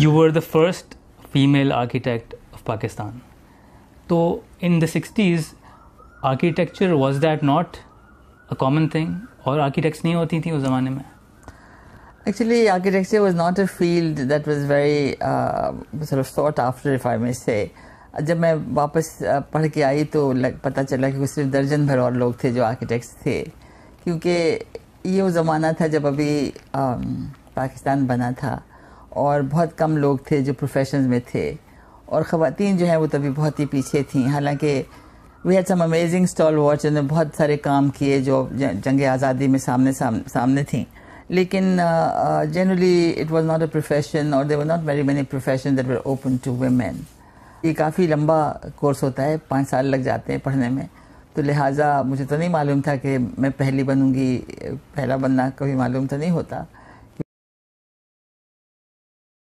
You were the first female architect of Pakistan तो in the sixties architecture was that not a common thing और architect नहीं होती थी उस जमाने में Actually, architecture was not a field that was very uh, sort of sought after, if I may say. जब मैं वापस uh, पढ़ के आई तो लग, पता चला कि वो सिर्फ दर्जन भर और लोग थे जो आर्किटेक्ट्स थे क्योंकि ये वो ज़माना था जब अभी um, पाकिस्तान बना था और बहुत कम लोग थे जो प्रोफेशन में थे और ख़वान जो हैं वो तभी बहुत ही पीछे थी हालांकि we had some amazing stalwarts उन्होंने बहुत सारे काम किए जो जंग आज़ादी में सामने साम, सामने थी लेकिन generally it was not a profession और there not very many profession that were open to women ये काफ़ी लंबा कोर्स होता है पाँच साल लग जाते हैं पढ़ने में तो लिहाजा मुझे तो नहीं मालूम था कि मैं पहली बनूंगी पहला बनना कभी मालूम तो नहीं होता